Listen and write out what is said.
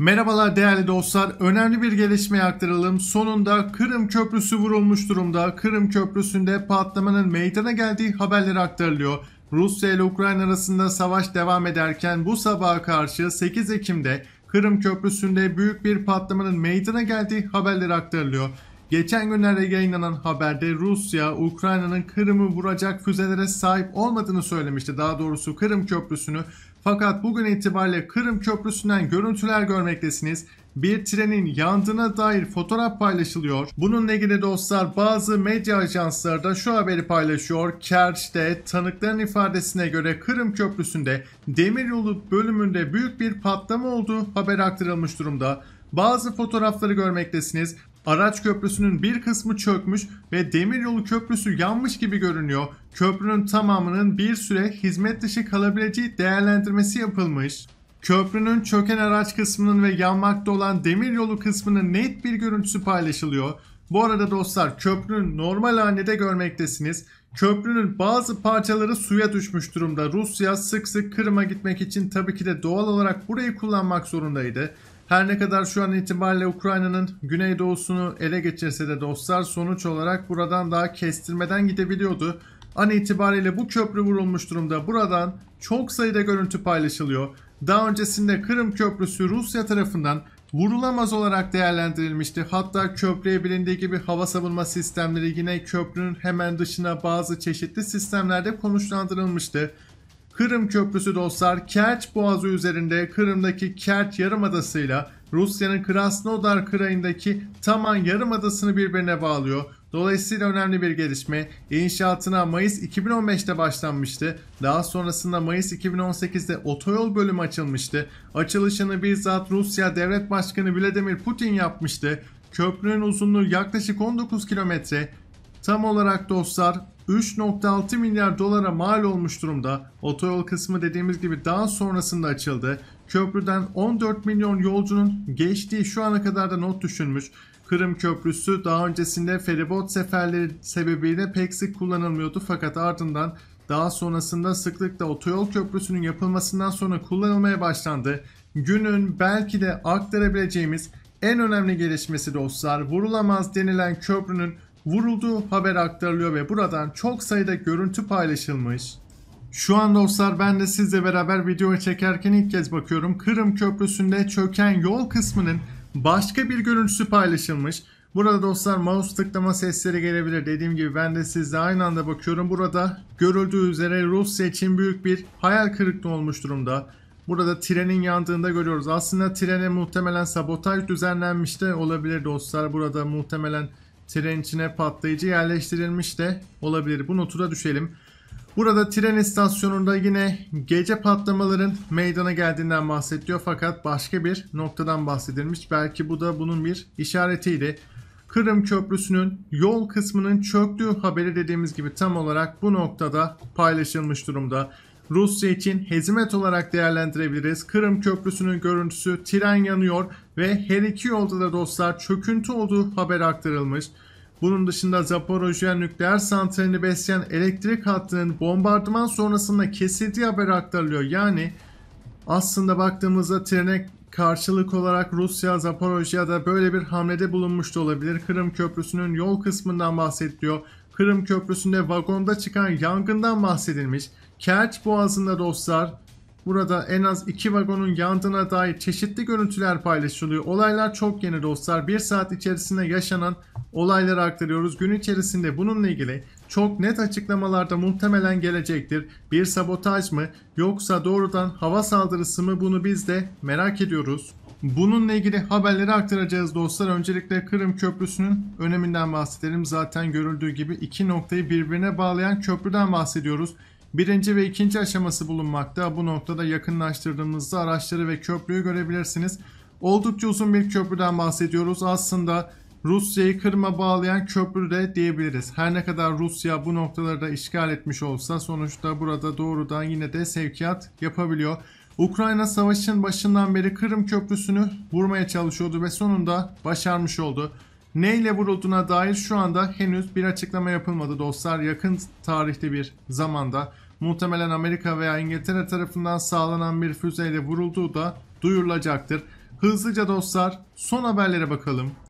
Merhabalar değerli dostlar. Önemli bir gelişmeye aktaralım. Sonunda Kırım Köprüsü vurulmuş durumda. Kırım Köprüsü'nde patlamanın meydana geldiği haberleri aktarılıyor. Rusya ile Ukrayna arasında savaş devam ederken bu sabaha karşı 8 Ekim'de Kırım Köprüsü'nde büyük bir patlamanın meydana geldiği haberleri aktarılıyor. Geçen günlerde yayınlanan haberde Rusya, Ukrayna'nın Kırım'ı vuracak füzelere sahip olmadığını söylemişti. Daha doğrusu Kırım Köprüsü'nü fakat bugün itibariyle Kırım Köprüsü'nden görüntüler görmektesiniz. Bir trenin yandığına dair fotoğraf paylaşılıyor. Bununla ilgili dostlar bazı medya ajansları da şu haberi paylaşıyor. Kerç'te tanıkların ifadesine göre Kırım Köprüsü'nde demir yolu bölümünde büyük bir patlama olduğu haber aktarılmış durumda. Bazı fotoğrafları görmektesiniz. Araç köprüsünün bir kısmı çökmüş ve demiryolu köprüsü yanmış gibi görünüyor. Köprünün tamamının bir süre hizmet dışı kalabileceği değerlendirmesi yapılmış. Köprünün çöken araç kısmının ve yanmakta olan demiryolu kısmının net bir görüntüsü paylaşılıyor. Bu arada dostlar köprünün normal halinde görmektesiniz. Köprünün bazı parçaları suya düşmüş durumda. Rusya sık sık Kırım'a gitmek için tabii ki de doğal olarak burayı kullanmak zorundaydı. Her ne kadar şu an itibariyle Ukrayna'nın güneydoğusunu ele geçirse de dostlar sonuç olarak buradan daha kestirmeden gidebiliyordu. An itibariyle bu köprü vurulmuş durumda buradan çok sayıda görüntü paylaşılıyor. Daha öncesinde Kırım Köprüsü Rusya tarafından vurulamaz olarak değerlendirilmişti. Hatta köprüye bilindiği gibi hava savunma sistemleri yine köprünün hemen dışına bazı çeşitli sistemlerde konuşlandırılmıştı. Kırım Köprüsü dostlar Kerç Boğazı üzerinde Kırım'daki Kerç ile Rusya'nın Krasnodar Krayındaki Taman Yarımadası'nı birbirine bağlıyor. Dolayısıyla önemli bir gelişme. İnşaatına Mayıs 2015'te başlanmıştı. Daha sonrasında Mayıs 2018'de otoyol bölümü açılmıştı. Açılışını bizzat Rusya Devlet Başkanı Vladimir Putin yapmıştı. Köprünün uzunluğu yaklaşık 19 kilometre. Tam olarak dostlar 3.6 milyar dolara mal olmuş durumda. Otoyol kısmı dediğimiz gibi daha sonrasında açıldı. Köprüden 14 milyon yolcunun geçtiği şu ana kadar da not düşünmüş. Kırım Köprüsü daha öncesinde feribot seferleri sebebiyle pek sık kullanılmıyordu fakat ardından daha sonrasında sıklıkla otoyol köprüsünün yapılmasından sonra kullanılmaya başlandı. Günün belki de aktarabileceğimiz en önemli gelişmesi dostlar vurulamaz denilen köprünün vurulduğu haber aktarılıyor ve buradan çok sayıda görüntü paylaşılmış. Şu an dostlar ben de sizle beraber videoyu çekerken ilk kez bakıyorum. Kırım Köprüsü'nde çöken yol kısmının başka bir görüntüsü paylaşılmış. Burada dostlar mouse tıklama sesleri gelebilir. Dediğim gibi ben de sizle aynı anda bakıyorum. Burada görüldüğü üzere Rusya için büyük bir hayal kırıklığı olmuş durumda. Burada trenin yandığında görüyoruz. Aslında trene muhtemelen sabotaj düzenlenmiş de olabilir dostlar. Burada muhtemelen Tren içine patlayıcı yerleştirilmiş de olabilir. Bu notu da düşelim. Burada tren istasyonunda yine gece patlamaların meydana geldiğinden bahsediyor. fakat başka bir noktadan bahsedilmiş. Belki bu da bunun bir işaretiydi. Kırım Köprüsü'nün yol kısmının çöktüğü haberi dediğimiz gibi tam olarak bu noktada paylaşılmış durumda. Rusya için hezimet olarak değerlendirebiliriz. Kırım Köprüsü'nün görüntüsü tren yanıyor ve her iki yolda da dostlar çöküntü olduğu haber aktarılmış. Bunun dışında Zaporojye nükleer santralini besleyen elektrik hattının bombardıman sonrasında kesildiği haber aktarılıyor. Yani aslında baktığımızda trene karşılık olarak Rusya Zaporojiye'de böyle bir hamlede bulunmuş da olabilir. Kırım Köprüsü'nün yol kısmından bahsediliyor. Kırım Köprüsü'nde vagonda çıkan yangından bahsedilmiş. Kerç Boğazı'nda dostlar burada en az 2 vagonun yandığına dair çeşitli görüntüler paylaşılıyor. Olaylar çok yeni dostlar. 1 saat içerisinde yaşanan olayları aktarıyoruz. Gün içerisinde bununla ilgili çok net açıklamalarda muhtemelen gelecektir. Bir sabotaj mı yoksa doğrudan hava saldırısı mı bunu biz de merak ediyoruz. Bununla ilgili haberleri aktaracağız dostlar. Öncelikle Kırım Köprüsü'nün öneminden bahsedelim. Zaten görüldüğü gibi iki noktayı birbirine bağlayan köprüden bahsediyoruz. Birinci ve ikinci aşaması bulunmakta. Bu noktada yakınlaştırdığımızda araçları ve köprüyü görebilirsiniz. Oldukça uzun bir köprüden bahsediyoruz. Aslında Rusya'yı Kırım'a bağlayan köprü de diyebiliriz. Her ne kadar Rusya bu noktaları da işgal etmiş olsa sonuçta burada doğrudan yine de sevkiyat yapabiliyor. Ukrayna savaşın başından beri Kırım Köprüsü'nü vurmaya çalışıyordu ve sonunda başarmış oldu. Neyle vurulduğuna dair şu anda henüz bir açıklama yapılmadı dostlar. Yakın tarihte bir zamanda muhtemelen Amerika veya İngiltere tarafından sağlanan bir füzeyle vurulduğu da duyurulacaktır. Hızlıca dostlar son haberlere bakalım.